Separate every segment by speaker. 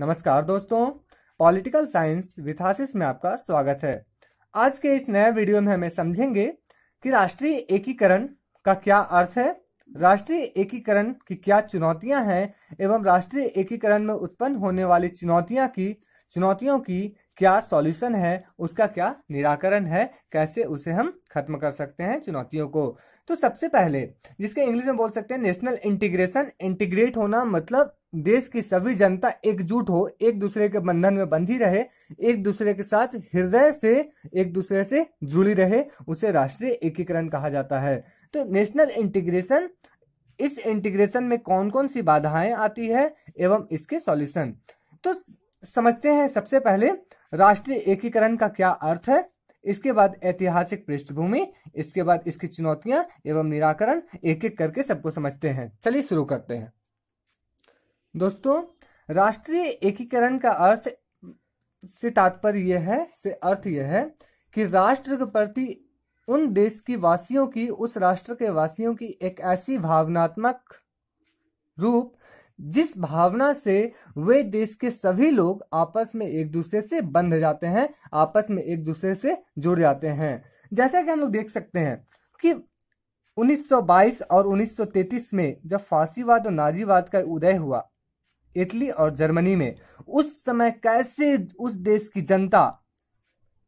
Speaker 1: नमस्कार दोस्तों political science विथासिस में आपका स्वागत है आज के इस नए वीडियो में हमें समझेंगे कि राष्ट्रीय एकीकरण का क्या अर्थ है राष्ट्रीय एकीकरण की क्या चुनौतियां हैं एवं राष्ट्रीय एकीकरण में उत्पन्न होने वाली चुनौतियां की चुनौतियों की क्या सॉल्यूशन है उसका क्या निराकरण है कैसे उसे हम खत्म कर सकते हैं चुनौतियों को तो सबसे पहले जिसके इंग्लिश में बोल सकते हैं नेशनल इंटीग्रेशन इंटीग्रेट होना मतलब देश की सभी जनता एकजुट हो एक दूसरे के बंधन में बंधी रहे एक दूसरे के साथ हृदय से एक दूसरे से जुड़ी रहे उसे राष्ट्रीय एकीकरण कहा जाता है तो नेशनल इंटीग्रेशन इस इंटीग्रेशन में कौन कौन सी बाधाएं आती है एवं इसके सॉल्यूशन तो समझते हैं सबसे पहले राष्ट्रीय एकीकरण का क्या अर्थ है इसके बाद ऐतिहासिक पृष्ठभूमि इसके बाद इसकी चुनौतियां एवं निराकरण एक एक करके सबको समझते हैं चलिए शुरू करते हैं दोस्तों राष्ट्रीय एकीकरण का अर्थ से तात्पर्य यह है से अर्थ यह है कि राष्ट्र के प्रति उन देश की वासियों की उस राष्ट्र के वासियों की एक ऐसी भावनात्मक रूप जिस भावना से वे देश के सभी लोग आपस में एक दूसरे से बंध जाते हैं आपस में एक दूसरे से जुड़ जाते हैं जैसा कि हम लोग देख सकते हैं कि 1922 और 1933 में जब फांसीवाद और नाजीवाद का उदय हुआ इटली और जर्मनी में उस समय कैसे उस देश की जनता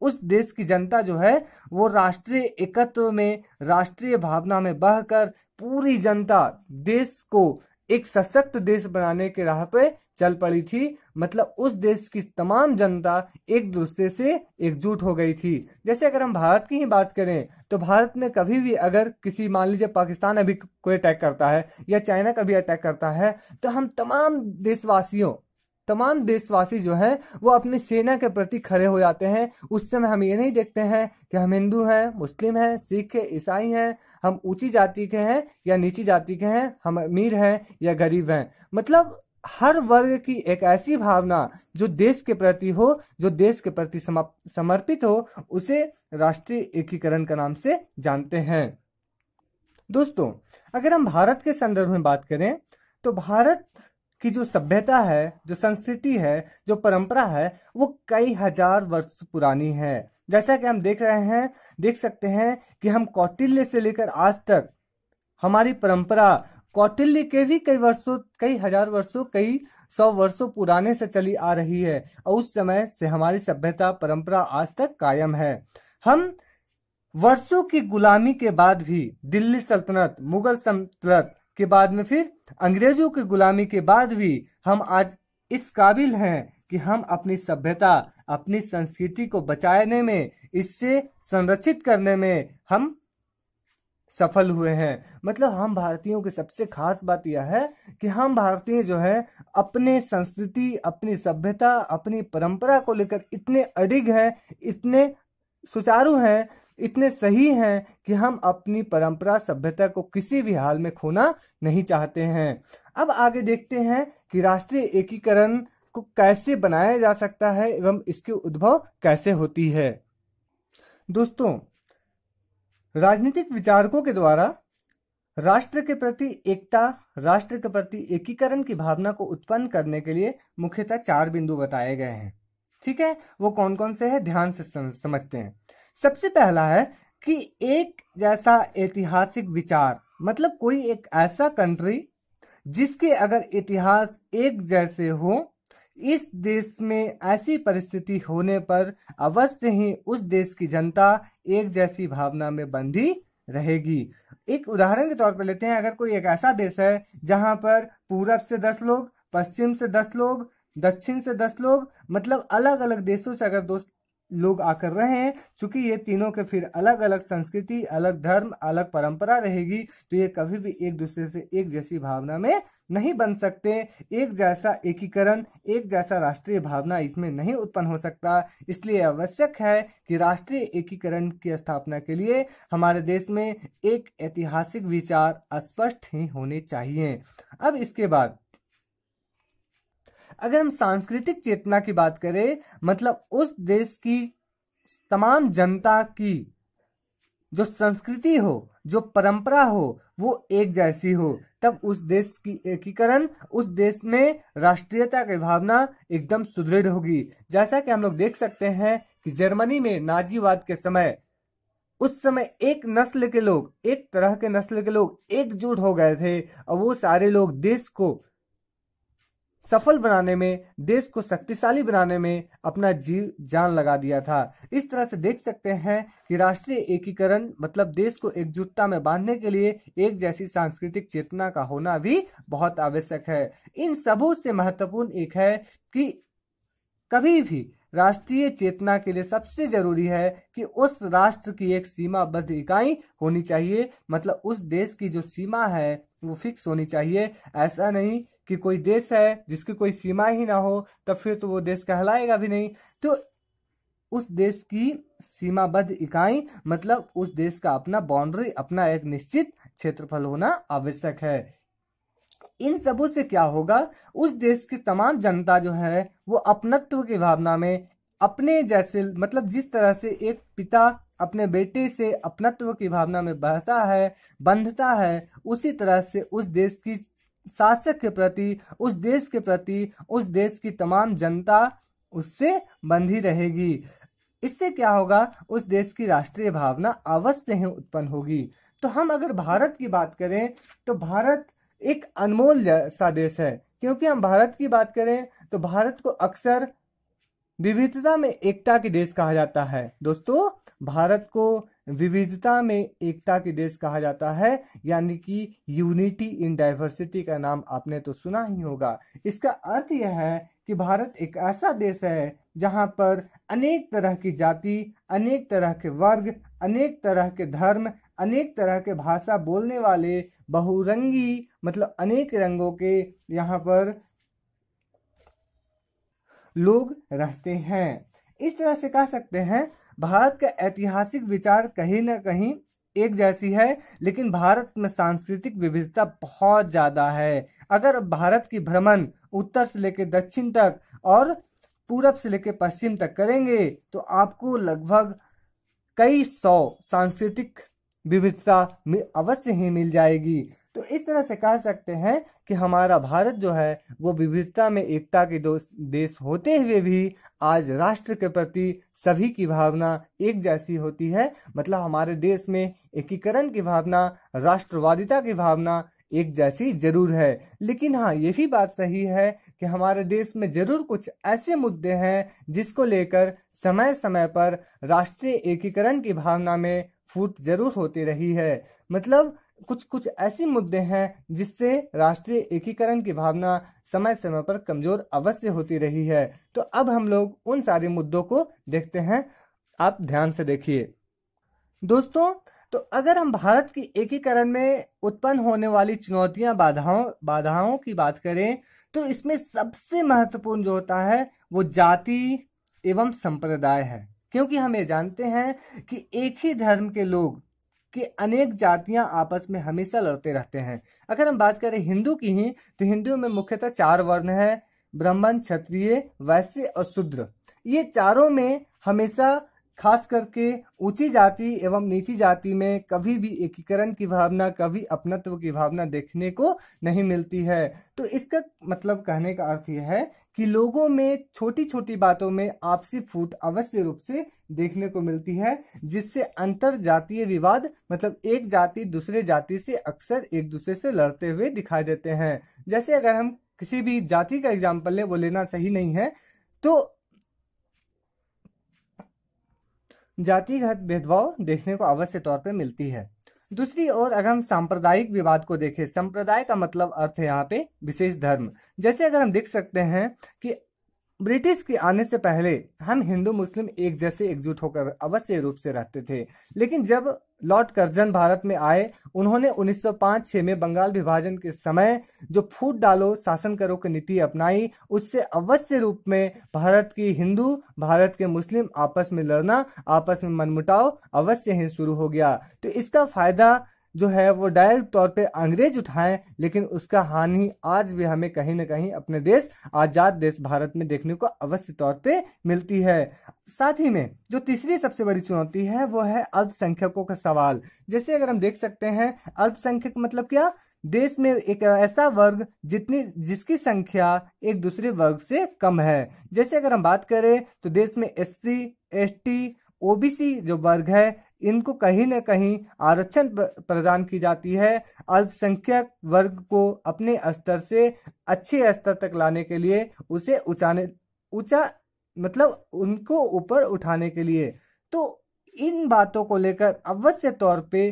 Speaker 1: उस देश की जनता जो है वो राष्ट्रीय एकत्व में राष्ट्रीय भावना में बहकर पूरी जनता देश को एक सशक्त देश बनाने के राह पे चल पड़ी थी मतलब उस देश की तमाम जनता एक दूसरे से एकजुट हो गई थी जैसे अगर हम भारत की ही बात करें तो भारत में कभी भी अगर किसी मान लीजिए पाकिस्तान अभी कोई अटैक करता है या चाइना कभी अटैक करता है तो हम तमाम देशवासियों तमाम देशवासी जो हैं वो अपनी सेना के प्रति खड़े हो जाते हैं उस समय हम ये नहीं देखते हैं कि हम हिंदू हैं मुस्लिम हैं सिख हैं ईसाई हैं हम ऊंची जाति के हैं या नीची जाति के हैं हम अमीर हैं या गरीब हैं मतलब हर वर्ग की एक ऐसी भावना जो देश के प्रति हो जो देश के प्रति समर्पित हो उसे राष्ट्रीय एकीकरण के नाम से जानते हैं दोस्तों अगर हम भारत के संदर्भ में बात करें तो भारत कि जो सभ्यता है जो संस्कृति है जो परंपरा है वो कई हजार वर्ष पुरानी है जैसा कि हम देख रहे हैं देख सकते हैं कि हम कौटिल्य से लेकर आज तक हमारी परंपरा कौटिल्य के भी कई वर्षों कई हजार वर्षों कई सौ वर्षों पुराने से चली आ रही है और उस समय से हमारी सभ्यता परंपरा आज तक कायम है हम वर्षों की गुलामी के बाद भी दिल्ली सल्तनत मुगल सल्तनत के बाद में फिर अंग्रेजों की गुलामी के बाद भी हम आज इस काबिल हैं कि हम अपनी सभ्यता अपनी संस्कृति को बचाने में इससे संरक्षित करने में हम सफल हुए हैं मतलब हम भारतीयों की सबसे खास बात यह है कि हम भारतीय जो है अपने संस्कृति अपनी सभ्यता अपनी परंपरा को लेकर इतने अडिग हैं इतने सुचारू हैं इतने सही हैं कि हम अपनी परंपरा सभ्यता को किसी भी हाल में खोना नहीं चाहते हैं अब आगे देखते हैं कि राष्ट्रीय एकीकरण को कैसे बनाया जा सकता है एवं इसके उद्भव कैसे होती है दोस्तों राजनीतिक विचारकों के द्वारा राष्ट्र के प्रति एकता राष्ट्र के प्रति एकीकरण की भावना को उत्पन्न करने के लिए मुख्यतः चार बिंदु बताए गए हैं ठीक है वो कौन कौन से है ध्यान से समझते हैं सबसे पहला है कि एक जैसा ऐतिहासिक विचार मतलब कोई एक ऐसा कंट्री जिसके अगर इतिहास एक जैसे हो इस देश में ऐसी परिस्थिति होने पर अवश्य ही उस देश की जनता एक जैसी भावना में बंधी रहेगी एक उदाहरण के तौर पर लेते हैं अगर कोई एक ऐसा देश है जहां पर पूरब से दस लोग पश्चिम से दस लोग दक्षिण से दस लोग मतलब अलग अलग देशों से अगर दोस्त लोग आकर रहे हैं चूंकि ये तीनों के फिर अलग अलग संस्कृति अलग धर्म अलग परंपरा रहेगी तो ये कभी भी एक दूसरे से एक जैसी भावना में नहीं बन सकते एक जैसा एकीकरण एक जैसा राष्ट्रीय भावना इसमें नहीं उत्पन्न हो सकता इसलिए आवश्यक है कि राष्ट्रीय एकीकरण की स्थापना के लिए हमारे देश में एक ऐतिहासिक विचार स्पष्ट ही होने चाहिए अब इसके बाद अगर हम सांस्कृतिक चेतना की बात करें मतलब उस देश की तमाम जनता की जो संस्कृति हो जो परंपरा हो वो एक जैसी हो तब उस देश की एकीकरण उस देश में राष्ट्रीयता की भावना एकदम सुदृढ़ होगी जैसा कि हम लोग देख सकते हैं कि जर्मनी में नाजीवाद के समय उस समय एक नस्ल के लोग एक तरह के नस्ल के लोग एकजुट हो गए थे और वो सारे लोग देश को सफल बनाने में देश को शक्तिशाली बनाने में अपना जीव जान लगा दिया था इस तरह से देख सकते हैं कि राष्ट्रीय एकीकरण मतलब देश को एकजुटता में बांधने के लिए एक जैसी सांस्कृतिक चेतना का होना भी बहुत आवश्यक है इन सबों से महत्वपूर्ण एक है कि कभी भी राष्ट्रीय चेतना के लिए सबसे जरूरी है कि उस राष्ट्र की एक सीमाबद्ध इकाई होनी चाहिए मतलब उस देश की जो सीमा है वो फिक्स होनी चाहिए ऐसा नहीं कि कोई देश है जिसकी कोई सीमा ही ना हो तो फिर तो वो देश कहलाएगा भी नहीं तो उस देश की सीमाबद्ध इकाई मतलब उस देश का अपना बाउंड्री अपना एक निश्चित क्षेत्रफल होना आवश्यक है इन सबों से क्या होगा उस देश की तमाम जनता जो है वो अपनत्व की भावना में अपने जैसे मतलब जिस तरह से एक पिता अपने बेटे से अपनत्व की भावना में बहता है बंधता है उसी तरह से उस देश की शासक के प्रति उस देश के प्रति उस देश की तमाम जनता उससे बंधी रहेगी इससे क्या होगा उस देश की राष्ट्रीय भावना अवश्य ही उत्पन्न होगी तो हम अगर भारत की बात करें तो भारत एक अनमोल सा देश है क्योंकि हम भारत की बात करें तो भारत को अक्सर विविधता में एकता के देश कहा जाता है दोस्तों भारत को विविधता में एकता के देश कहा जाता है यानी कि यूनिटी इन डाइवर्सिटी का नाम आपने तो सुना ही होगा इसका अर्थ यह है कि भारत एक ऐसा देश है जहाँ पर अनेक तरह की जाति अनेक तरह के वर्ग अनेक तरह के धर्म अनेक तरह के भाषा बोलने वाले बहुरंगी मतलब अनेक रंगों के यहाँ पर लोग रहते हैं इस तरह से कह सकते हैं भारत का ऐतिहासिक विचार कहीं ना कहीं एक जैसी है लेकिन भारत में सांस्कृतिक विविधता बहुत ज्यादा है अगर भारत की भ्रमण उत्तर से लेकर दक्षिण तक और पूरब से लेकर पश्चिम तक करेंगे तो आपको लगभग कई सौ सांस्कृतिक विविधता अवश्य ही मिल जाएगी तो इस तरह से कह सकते हैं कि हमारा भारत जो है वो विविधता में एकता के देश होते हुए भी आज राष्ट्र के प्रति सभी की भावना एक जैसी होती है मतलब हमारे देश में एकीकरण की भावना राष्ट्रवादिता की भावना एक जैसी जरूर है लेकिन हाँ ये भी बात सही है कि हमारे देश में जरूर कुछ ऐसे मुद्दे हैं जिसको लेकर समय समय पर राष्ट्रीय एकीकरण की भावना में फूट जरूर होती रही है मतलब कुछ कुछ ऐसे मुद्दे हैं जिससे राष्ट्रीय एकीकरण की भावना समय समय पर कमजोर अवश्य होती रही है तो अब हम लोग उन सारे मुद्दों को देखते हैं आप ध्यान से देखिए दोस्तों तो अगर हम भारत की एकीकरण में उत्पन्न होने वाली चुनौतियां बाधाओं बाधाओं की बात करें तो इसमें सबसे महत्वपूर्ण जो होता है वो जाति एवं संप्रदाय है क्योंकि हम ये जानते हैं कि एक ही धर्म के लोग कि अनेक जातियां आपस में हमेशा लड़ते रहते हैं अगर हम बात करें हिंदू की ही तो हिंदुओं में मुख्यतः चार वर्ण है ब्राह्मण क्षत्रिय वैश्य और शूद्र ये चारों में हमेशा खास करके ऊंची जाति एवं नीची जाति में कभी भी एकीकरण की भावना कभी अपनत्व की भावना देखने को नहीं मिलती है तो इसका मतलब कहने का अर्थ यह है कि लोगों में छोटी छोटी बातों में आपसी फूट अवश्य रूप से देखने को मिलती है जिससे अंतर जातीय विवाद मतलब एक जाति दूसरे जाति से अक्सर एक दूसरे से लड़ते हुए दिखाई देते हैं जैसे अगर हम किसी भी जाति का एग्जाम्पल ले वो लेना सही नहीं है तो जातिगत भेदभाव देखने को अवश्य तौर पर मिलती है दूसरी ओर अगर हम सांप्रदायिक विवाद को देखें संप्रदाय का मतलब अर्थ है यहाँ पे विशेष धर्म जैसे अगर हम देख सकते हैं कि ब्रिटिश के आने से पहले हम हिंदू मुस्लिम एक जैसे एकजुट होकर अवश्य रूप से रहते थे लेकिन जब लॉर्ड कर्जन भारत में आए उन्होंने 1905-6 में बंगाल विभाजन के समय जो फूट डालो शासन करो की नीति अपनाई उससे अवश्य रूप में भारत की हिंदू भारत के मुस्लिम आपस में लड़ना आपस में मनमुटाव अवश्य ही शुरू हो गया तो इसका फायदा जो है वो डायरेक्ट तौर पे अंग्रेज उठाए लेकिन उसका हानि आज भी हमें कहीं ना कहीं अपने देश आजाद देश भारत में देखने को अवश्य तौर पे मिलती है साथ ही में जो तीसरी सबसे बड़ी चुनौती है वो है अल्पसंख्यकों का सवाल जैसे अगर हम देख सकते हैं अल्पसंख्यक मतलब क्या देश में एक ऐसा वर्ग जितनी जिसकी संख्या एक दूसरे वर्ग से कम है जैसे अगर हम बात करें तो देश में S C S T OBC जो वर्ग है इनको कहीं ना कहीं आरक्षण प्रदान की जाती है अल्पसंख्यक वर्ग को अपने स्तर से अच्छे स्तर तक लाने के लिए उसे उचाने ऊंचा मतलब उनको ऊपर उठाने के लिए तो इन बातों को लेकर अवश्य तौर पे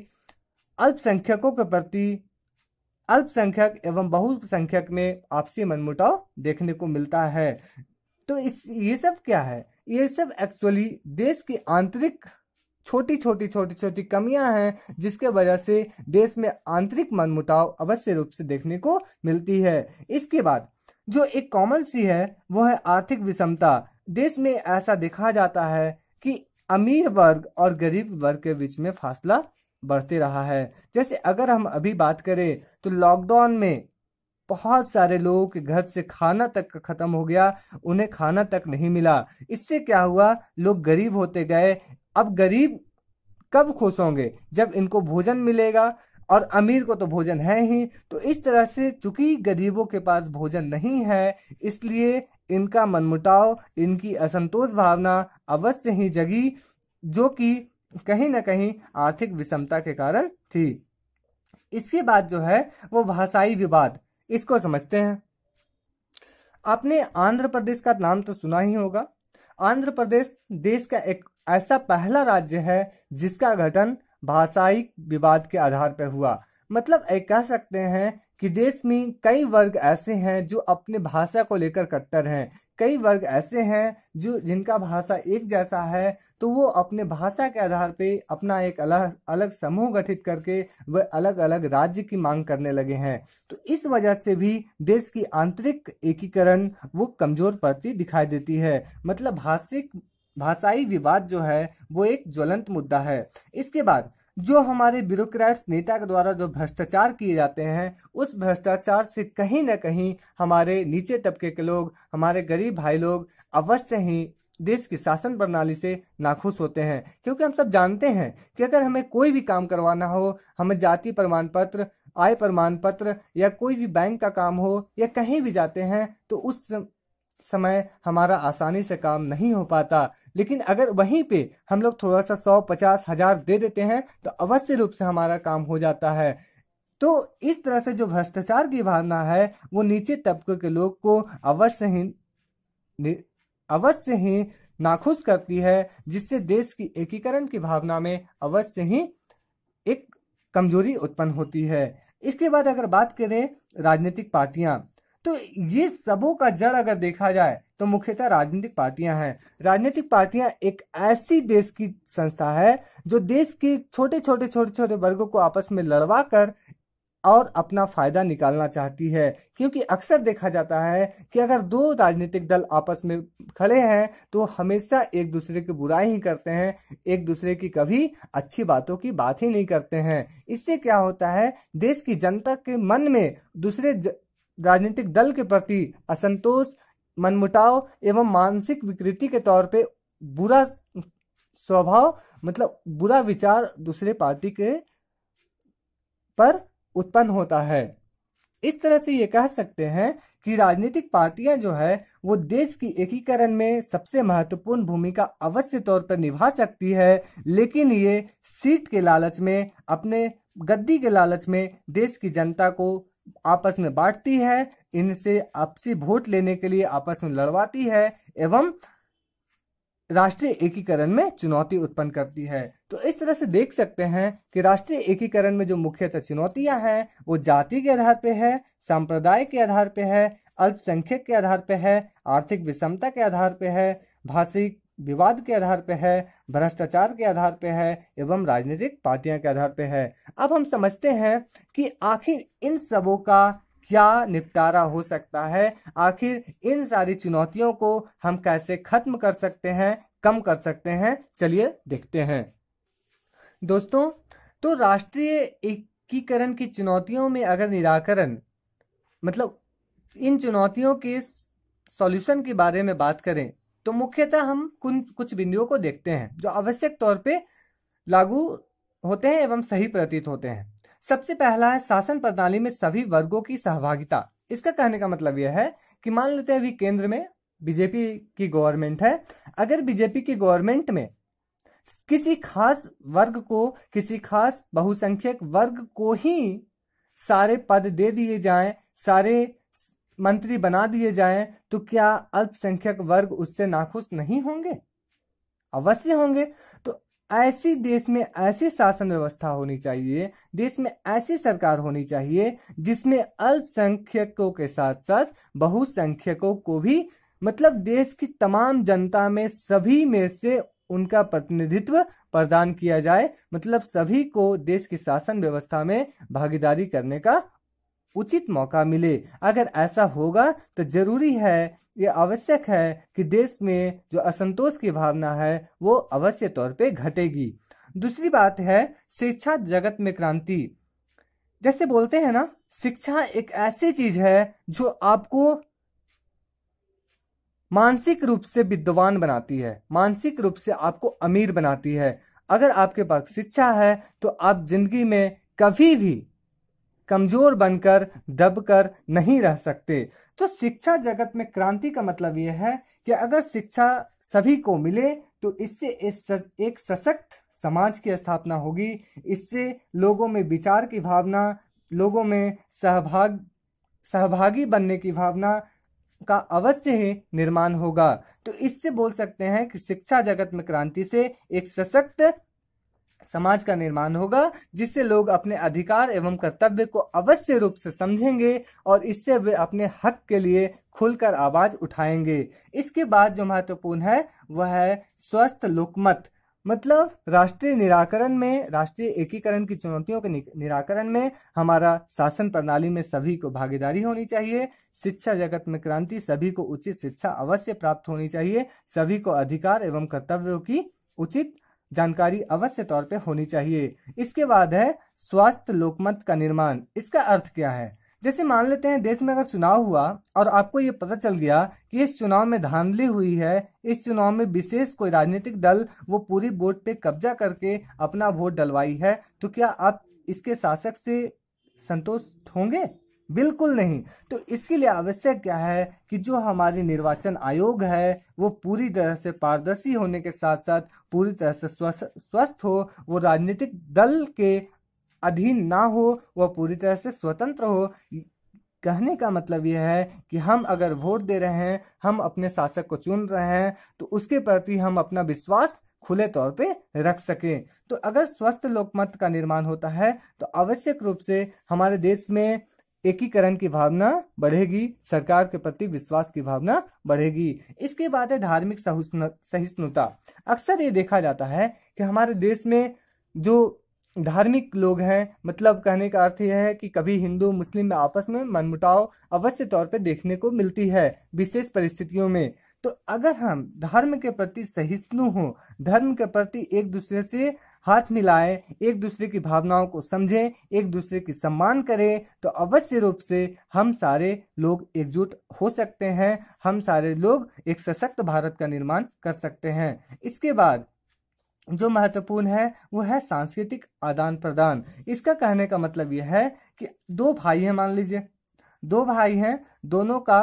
Speaker 1: अल्पसंख्यकों के प्रति अल्पसंख्यक एवं बहुसंख्यक में आपसी मनमुटाव देखने को मिलता है तो इस ये सब क्या है ये सब एक्चुअली देश की आंतरिक छोटी छोटी छोटी छोटी कमियां हैं जिसके वजह से देश में आंतरिक मनमुटाव अवश्य रूप से देखने को मिलती है इसके बाद जो एक कॉमन सी है वो है आर्थिक विषमता देश में ऐसा देखा जाता है कि अमीर वर्ग और गरीब वर्ग के बीच में फासला बढ़ते रहा है जैसे अगर हम अभी बात करें तो लॉकडाउन में बहुत सारे लोगों के घर से खाना तक खत्म हो गया उन्हें खाना तक नहीं मिला इससे क्या हुआ लोग गरीब होते गए अब गरीब कब खुश होंगे जब इनको भोजन मिलेगा और अमीर को तो भोजन है ही तो इस तरह से चूंकि गरीबों के पास भोजन नहीं है इसलिए इनका मनमुटाव इनकी असंतोष भावना अवश्य ही जगी जो कि कहीं ना कहीं आर्थिक विषमता के कारण थी इसके बाद जो है वो भाषाई विवाद इसको समझते हैं आपने आंध्र प्रदेश का नाम तो सुना ही होगा आंध्र प्रदेश देश का एक ऐसा पहला राज्य है जिसका गठन भाषाई विवाद के आधार पर हुआ मतलब एक कह सकते हैं कि देश में कई वर्ग ऐसे हैं जो अपने भाषा को लेकर कट्टर हैं कई वर्ग ऐसे हैं जो जिनका भाषा एक जैसा है तो वो अपने भाषा के आधार पे अपना एक अलग अलग समूह गठित करके वह अलग अलग राज्य की मांग करने लगे हैं तो इस वजह से भी देश की आंतरिक एकीकरण वो कमजोर पड़ती दिखाई देती है मतलब भाषिक भाषाई विवाद जो है वो एक ज्वलंत मुद्दा है इसके बाद जो हमारे ब्यूरोक्रेट्स नेता के द्वारा जो भ्रष्टाचार किए जाते हैं उस भ्रष्टाचार से कहीं ना कहीं हमारे नीचे तबके के लोग हमारे गरीब भाई लोग अवश्य ही देश की शासन प्रणाली से नाखुश होते हैं क्योंकि हम सब जानते हैं कि अगर हमें कोई भी काम करवाना हो हमें जाति प्रमाण पत्र आय प्रमाण पत्र या कोई भी बैंक का काम हो या कहीं भी जाते हैं तो उस समय हमारा आसानी से काम नहीं हो पाता लेकिन अगर वहीं पे हम लोग थोड़ा सा सौ पचास हजार दे देते हैं तो अवश्य रूप से हमारा काम हो जाता है तो इस तरह से जो भ्रष्टाचार की भावना है वो नीचे तबके के लोग को अवश्य ही अवश्य ही नाखुश करती है जिससे देश की एकीकरण की भावना में अवश्य ही एक कमजोरी उत्पन्न होती है इसके बाद अगर बात करें राजनीतिक पार्टियां तो ये सबों का जड़ अगर देखा जाए तो मुख्यतः राजनीतिक पार्टियां हैं राजनीतिक पार्टियां एक ऐसी देश की संस्था है जो देश के छोटे छोटे छोटे छोटे वर्गों को आपस में लड़वा कर और अपना फायदा निकालना चाहती है क्योंकि अक्सर देखा जाता है कि अगर दो राजनीतिक दल आपस में खड़े हैं तो हमेशा एक दूसरे की बुराई ही करते हैं एक दूसरे की कभी अच्छी बातों की बात ही नहीं करते हैं इससे क्या होता है देश की जनता के मन में दूसरे ज... राजनीतिक दल के प्रति असंतोष मनमुटाव एवं मानसिक विकृति के तौर पे बुरा स्वभाव मतलब बुरा विचार दूसरे पार्टी के पर उत्पन्न होता है इस तरह से ये कह सकते हैं कि राजनीतिक पार्टियां जो है वो देश की एकीकरण में सबसे महत्वपूर्ण भूमिका अवश्य तौर पर निभा सकती है लेकिन ये सीट के लालच में अपने गद्दी के लालच में देश की जनता को आपस में बांटती है इनसे आपसी वोट लेने के लिए आपस में लड़वाती है एवं राष्ट्रीय एकीकरण में चुनौती उत्पन्न करती है तो इस तरह से देख सकते हैं कि राष्ट्रीय एकीकरण में जो मुख्यतः चुनौतियां हैं वो जाति के आधार पे है संप्रदाय के आधार पे है अल्पसंख्यक के आधार पे है आर्थिक विषमता के आधार पे है भाषिक विवाद के आधार पे है भ्रष्टाचार के आधार पर है एवं राजनीतिक पार्टियां के आधार पर है अब हम समझते हैं कि आखिर इन सबों का क्या निपटारा हो सकता है आखिर इन सारी चुनौतियों को हम कैसे खत्म कर सकते हैं कम कर सकते हैं चलिए देखते हैं दोस्तों तो राष्ट्रीय एकीकरण की चुनौतियों में अगर निराकरण मतलब इन चुनौतियों के सॉल्यूशन के बारे में बात करें तो मुख्यतः हम कुछ बिंदुओं को देखते हैं जो आवश्यक तौर पे लागू होते हैं एवं सही प्रतीत होते हैं सबसे पहला है शासन प्रणाली में सभी वर्गों की सहभागिता इसका कहने का मतलब यह है कि मान लेते हैं अभी केंद्र में बीजेपी की गवर्नमेंट है अगर बीजेपी की गवर्नमेंट में किसी खास वर्ग को किसी खास बहुसंख्यक वर्ग को ही सारे पद दे दिए जाएं सारे मंत्री बना दिए जाएं तो क्या अल्पसंख्यक वर्ग उससे नाखुश नहीं होंगे अवश्य होंगे तो ऐसी देश में ऐसी शासन व्यवस्था होनी चाहिए देश में ऐसी सरकार होनी चाहिए जिसमें अल्पसंख्यकों के साथ साथ बहुसंख्यकों को भी मतलब देश की तमाम जनता में सभी में से उनका प्रतिनिधित्व प्रदान किया जाए मतलब सभी को देश की शासन व्यवस्था में भागीदारी करने का उचित मौका मिले अगर ऐसा होगा तो जरूरी है ये आवश्यक है कि देश में जो असंतोष की भावना है वो अवश्य तौर पे घटेगी दूसरी बात है शिक्षा जगत में क्रांति जैसे बोलते हैं ना शिक्षा एक ऐसी चीज है जो आपको मानसिक रूप से विद्वान बनाती है मानसिक रूप से आपको अमीर बनाती है अगर आपके पास शिक्षा है तो आप जिंदगी में कभी भी कमजोर बनकर दबकर नहीं रह सकते तो शिक्षा जगत में क्रांति का मतलब यह है कि अगर शिक्षा सभी को मिले तो इससे इस एक सशक्त समाज की स्थापना होगी इससे लोगों में विचार की भावना लोगों में सहभाग सहभागी बनने की भावना का अवश्य ही निर्माण होगा तो इससे बोल सकते हैं कि शिक्षा जगत में क्रांति से एक सशक्त समाज का निर्माण होगा जिससे लोग अपने अधिकार एवं कर्तव्य को अवश्य रूप से समझेंगे और इससे वे अपने हक के लिए खुलकर आवाज उठाएंगे इसके बाद जो महत्वपूर्ण है वह है स्वस्थ लोकमत मतलब राष्ट्रीय निराकरण में राष्ट्रीय एकीकरण की चुनौतियों के निराकरण में हमारा शासन प्रणाली में सभी को भागीदारी होनी चाहिए शिक्षा जगत में क्रांति सभी को उचित शिक्षा अवश्य प्राप्त होनी चाहिए सभी को अधिकार एवं कर्तव्यों की उचित जानकारी अवश्य तौर पे होनी चाहिए इसके बाद है स्वास्थ्य लोकमत का निर्माण इसका अर्थ क्या है जैसे मान लेते हैं देश में अगर चुनाव हुआ और आपको ये पता चल गया कि इस चुनाव में धांधली हुई है इस चुनाव में विशेष कोई राजनीतिक दल वो पूरी वोट पे कब्जा करके अपना वोट डलवाई है तो क्या आप इसके शासक से संतुष्ट होंगे बिल्कुल नहीं तो इसके लिए आवश्यक क्या है कि जो हमारे निर्वाचन आयोग है वो पूरी तरह से पारदर्शी होने के साथ साथ पूरी तरह से स्वस्थ हो वो राजनीतिक दल के अधीन ना हो वह पूरी तरह से स्वतंत्र हो कहने का मतलब यह है कि हम अगर वोट दे रहे हैं हम अपने शासक को चुन रहे हैं तो उसके प्रति हम अपना विश्वास खुले तौर पे रख सकें तो अगर स्वस्थ लोकमत का निर्माण होता है तो आवश्यक रूप से हमारे देश में एकीकरण की भावना बढ़ेगी सरकार के प्रति विश्वास की भावना बढ़ेगी इसके बाद है धार्मिक सहिष्णुता अक्सर ये देखा जाता है कि हमारे देश में जो धार्मिक लोग हैं मतलब कहने का अर्थ यह है कि कभी हिंदू मुस्लिम में आपस में मनमुटाव अवश्य तौर पर देखने को मिलती है विशेष परिस्थितियों में तो अगर हम धर्म के प्रति सहिष्णु हो धर्म के प्रति एक दूसरे से हाथ मिलाए एक दूसरे की भावनाओं को समझें एक दूसरे की सम्मान करें तो अवश्य रूप से हम सारे लोग एकजुट हो सकते हैं हम सारे लोग एक सशक्त भारत का निर्माण कर सकते हैं इसके बाद जो महत्वपूर्ण है वो है सांस्कृतिक आदान प्रदान इसका कहने का मतलब यह है कि दो भाई हैं मान लीजिए दो भाई हैं दोनों का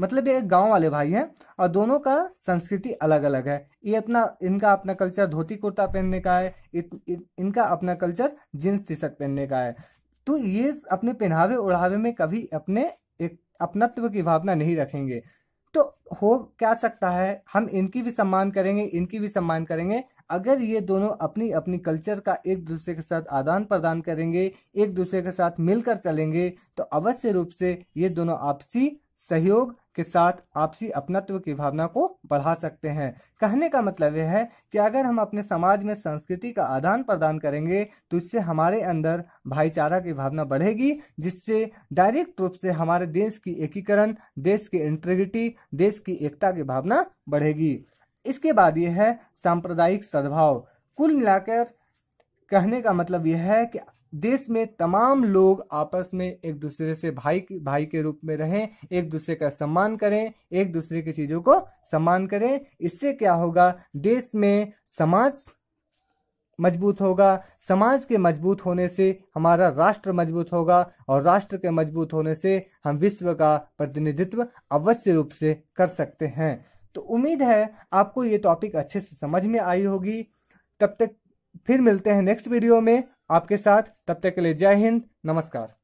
Speaker 1: मतलब ये गांव वाले भाई हैं और दोनों का संस्कृति अलग अलग है ये अपना इनका अपना कल्चर धोती कुर्ता पहनने का है इत, इ, इनका अपना कल्चर जींस टी शर्ट पहनने का है तो ये अपने पहनावे ओढ़ावे में कभी अपने एक अपनत्व की भावना नहीं रखेंगे तो हो क्या सकता है हम इनकी भी सम्मान करेंगे इनकी भी सम्मान करेंगे अगर ये दोनों अपनी अपनी कल्चर का एक दूसरे के साथ आदान प्रदान करेंगे एक दूसरे के साथ मिलकर चलेंगे तो अवश्य रूप से ये दोनों आपसी सहयोग के साथ आपसी अपनत्व की भावना को बढ़ा सकते हैं कहने का मतलब यह है कि अगर हम अपने समाज में संस्कृति का आदान प्रदान करेंगे तो इससे हमारे अंदर भाईचारा की भावना बढ़ेगी जिससे डायरेक्ट रूप से हमारे देश की एकीकरण देश की इंटीग्रिटी देश की एकता की भावना बढ़ेगी इसके बाद यह है सांप्रदायिक सद्भाव कुल मिलाकर कहने का मतलब यह है कि देश में तमाम लोग आपस में एक दूसरे से भाई भाई के रूप में रहें एक दूसरे का सम्मान करें एक दूसरे की चीजों को सम्मान करें इससे क्या होगा देश में समाज मजबूत होगा समाज के मजबूत होने से हमारा राष्ट्र मजबूत होगा और राष्ट्र के मजबूत होने से हम विश्व का प्रतिनिधित्व अवश्य रूप से कर सकते हैं तो उम्मीद है आपको ये टॉपिक अच्छे से समझ में आई होगी तब तक फिर मिलते हैं नेक्स्ट वीडियो में आपके साथ तब तक के लिए जय हिंद नमस्कार